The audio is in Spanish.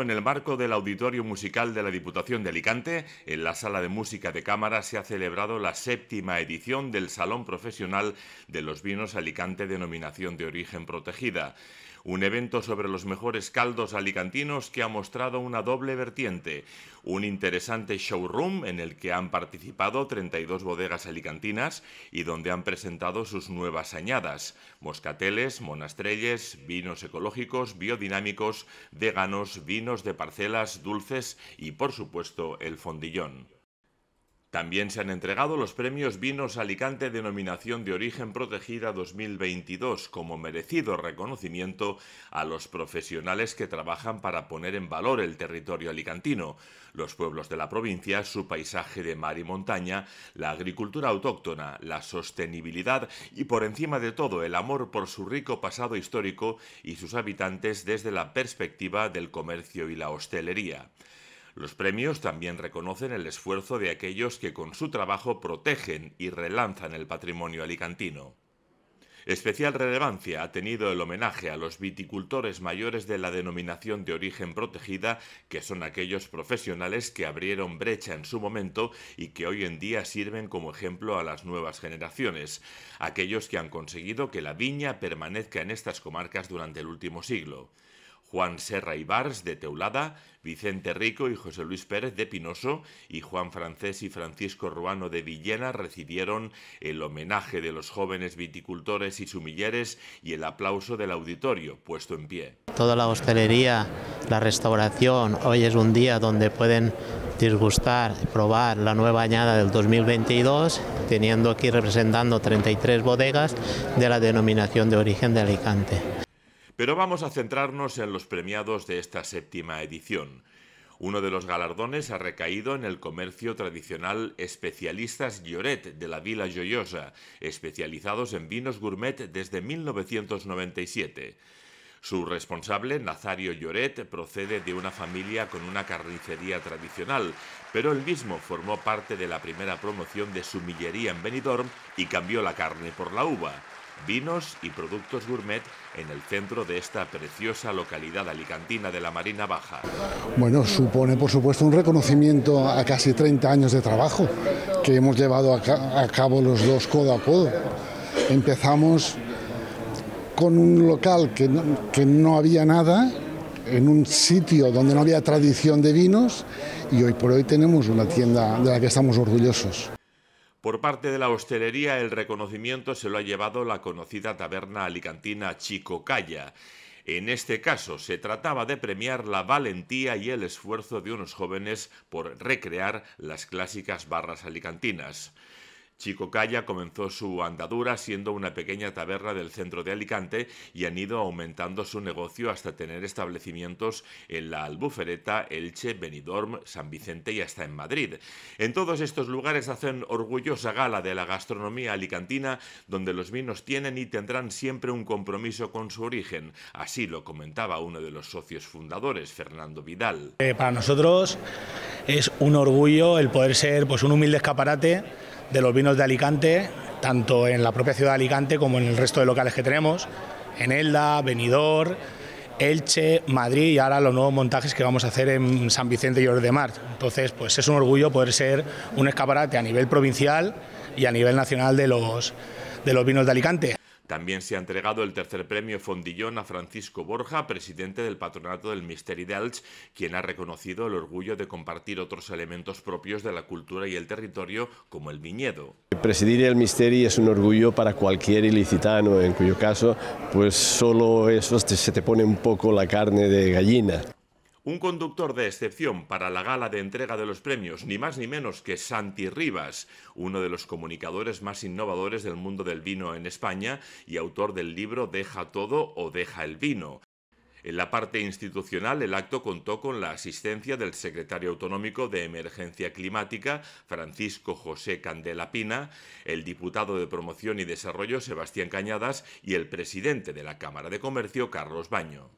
En el marco del Auditorio Musical de la Diputación de Alicante, en la Sala de Música de Cámara se ha celebrado la séptima edición del Salón Profesional de los Vinos Alicante Denominación de Origen Protegida un evento sobre los mejores caldos alicantinos que ha mostrado una doble vertiente, un interesante showroom en el que han participado 32 bodegas alicantinas y donde han presentado sus nuevas añadas, moscateles, monastrelles, vinos ecológicos, biodinámicos, veganos, vinos de parcelas, dulces y por supuesto el fondillón. También se han entregado los premios Vinos Alicante Denominación de Origen Protegida 2022 como merecido reconocimiento a los profesionales que trabajan para poner en valor el territorio alicantino, los pueblos de la provincia, su paisaje de mar y montaña, la agricultura autóctona, la sostenibilidad y por encima de todo el amor por su rico pasado histórico y sus habitantes desde la perspectiva del comercio y la hostelería. Los premios también reconocen el esfuerzo de aquellos que con su trabajo protegen y relanzan el patrimonio alicantino. Especial relevancia ha tenido el homenaje a los viticultores mayores de la denominación de origen protegida, que son aquellos profesionales que abrieron brecha en su momento y que hoy en día sirven como ejemplo a las nuevas generaciones, aquellos que han conseguido que la viña permanezca en estas comarcas durante el último siglo. Juan Serra Ibars de Teulada, Vicente Rico y José Luis Pérez de Pinoso y Juan Francés y Francisco Ruano de Villena recibieron el homenaje de los jóvenes viticultores y sumilleres y el aplauso del auditorio puesto en pie. Toda la hostelería, la restauración, hoy es un día donde pueden disgustar, probar la nueva añada del 2022, teniendo aquí representando 33 bodegas de la denominación de origen de Alicante. Pero vamos a centrarnos en los premiados de esta séptima edición. Uno de los galardones ha recaído en el comercio tradicional Especialistas Lloret de la Vila Joyosa, especializados en vinos gourmet desde 1997. Su responsable, Nazario Lloret, procede de una familia con una carnicería tradicional, pero él mismo formó parte de la primera promoción de su millería en Benidorm y cambió la carne por la uva vinos y productos gourmet en el centro de esta preciosa localidad alicantina de la Marina Baja. Bueno, supone por supuesto un reconocimiento a casi 30 años de trabajo que hemos llevado a, cabo los dos codo a codo. Empezamos con un local que no, que no había nada, en un sitio donde no había tradición de vinos y hoy por hoy tenemos una tienda de la que estamos orgullosos. Por parte de la hostelería, el reconocimiento se lo ha llevado la conocida taberna alicantina Chico Calla. En este caso, se trataba de premiar la valentía y el esfuerzo de unos jóvenes por recrear las clásicas barras alicantinas. Calla comenzó su andadura siendo una pequeña taberna del centro de Alicante y han ido aumentando su negocio hasta tener establecimientos en la Albufereta, Elche, Benidorm, San Vicente y hasta en Madrid. En todos estos lugares hacen orgullosa gala de la gastronomía alicantina, donde los vinos tienen y tendrán siempre un compromiso con su origen. Así lo comentaba uno de los socios fundadores, Fernando Vidal. Eh, para nosotros es un orgullo el poder ser pues, un humilde escaparate de los vinos de Alicante, tanto en la propia ciudad de Alicante como en el resto de locales que tenemos, en Elda, Benidorm, Elche, Madrid y ahora los nuevos montajes que vamos a hacer en San Vicente y Ordemar... Entonces, pues es un orgullo poder ser un escaparate a nivel provincial y a nivel nacional de los, de los vinos de Alicante. También se ha entregado el tercer premio Fondillón a Francisco Borja, presidente del Patronato del Misteri de quien ha reconocido el orgullo de compartir otros elementos propios de la cultura y el territorio, como el viñedo. Presidir el Misteri es un orgullo para cualquier ilicitano, en cuyo caso, pues solo eso se te pone un poco la carne de gallina un conductor de excepción para la gala de entrega de los premios, ni más ni menos que Santi Rivas, uno de los comunicadores más innovadores del mundo del vino en España y autor del libro Deja todo o deja el vino. En la parte institucional, el acto contó con la asistencia del secretario autonómico de Emergencia Climática, Francisco José Candela Pina, el diputado de Promoción y Desarrollo, Sebastián Cañadas, y el presidente de la Cámara de Comercio, Carlos Baño.